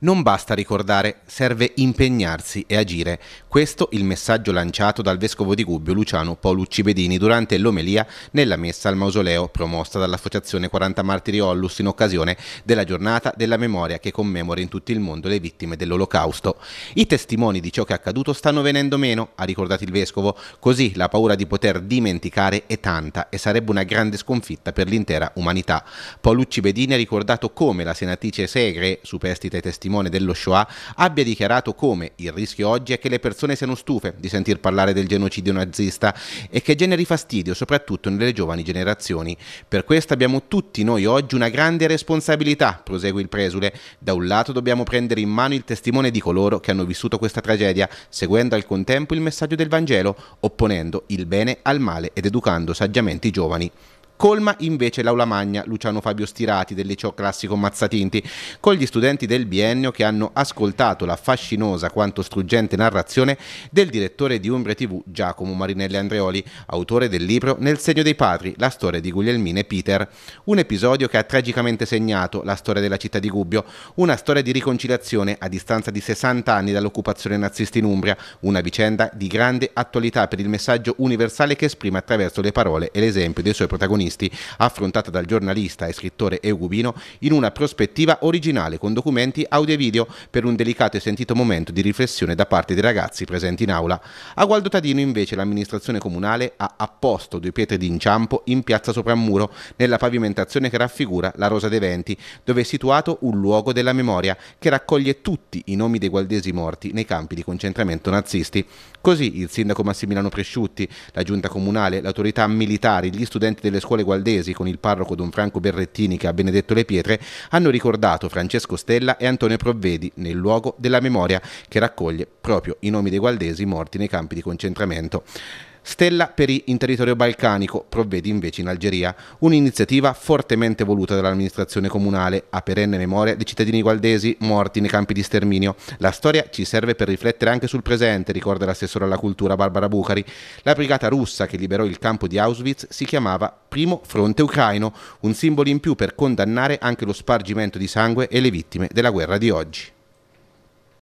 Non basta ricordare, serve impegnarsi e agire. Questo il messaggio lanciato dal vescovo di Gubbio Luciano Paolucci Bedini durante l'omelia nella messa al mausoleo promossa dall'Associazione 40 Martiri Ollus in occasione della giornata della memoria che commemora in tutto il mondo le vittime dell'Olocausto. I testimoni di ciò che è accaduto stanno venendo meno, ha ricordato il vescovo, così la paura di poter dimenticare è tanta e sarebbe una grande sconfitta per l'intera umanità. Paolucci Bedini ha ricordato come la senatrice Segre, superstita ai testimoni, testimone dello Shoah, abbia dichiarato come il rischio oggi è che le persone siano stufe di sentir parlare del genocidio nazista e che generi fastidio soprattutto nelle giovani generazioni. Per questo abbiamo tutti noi oggi una grande responsabilità, prosegue il presule. Da un lato dobbiamo prendere in mano il testimone di coloro che hanno vissuto questa tragedia, seguendo al contempo il messaggio del Vangelo, opponendo il bene al male ed educando saggiamente i giovani colma invece l'aula magna Luciano Fabio Stirati del liceo classico Mazzatinti, con gli studenti del biennio che hanno ascoltato la fascinosa quanto struggente narrazione del direttore di Umbria TV Giacomo Marinelli Andreoli, autore del libro Nel segno dei padri, la storia di Guglielmine Peter, un episodio che ha tragicamente segnato la storia della città di Gubbio, una storia di riconciliazione a distanza di 60 anni dall'occupazione nazista in Umbria, una vicenda di grande attualità per il messaggio universale che esprime attraverso le parole e l'esempio dei suoi protagonisti protagonisti, affrontata dal giornalista e scrittore Eugubino in una prospettiva originale con documenti audio e video per un delicato e sentito momento di riflessione da parte dei ragazzi presenti in aula. A Gualdo Tadino invece l'amministrazione comunale ha apposto due pietre d'inciampo in piazza Soprammuro nella pavimentazione che raffigura la Rosa dei Venti, dove è situato un luogo della memoria che raccoglie tutti i nomi dei gualdesi morti nei campi di concentramento nazisti. Così il sindaco Massimiliano Presciutti, la giunta comunale, l'autorità militare, gli studenti delle scuole Pasquale Gualdesi con il parroco Don Franco Berrettini che ha benedetto le pietre hanno ricordato Francesco Stella e Antonio Provvedi nel luogo della memoria che raccoglie proprio i nomi dei gualdesi morti nei campi di concentramento. Stella perì in territorio balcanico, provvedi invece in Algeria. Un'iniziativa fortemente voluta dall'amministrazione comunale, a perenne memoria dei cittadini gualdesi morti nei campi di sterminio. La storia ci serve per riflettere anche sul presente, ricorda l'assessore alla cultura Barbara Bucari. La brigata russa che liberò il campo di Auschwitz si chiamava Primo Fronte Ucraino, un simbolo in più per condannare anche lo spargimento di sangue e le vittime della guerra di oggi.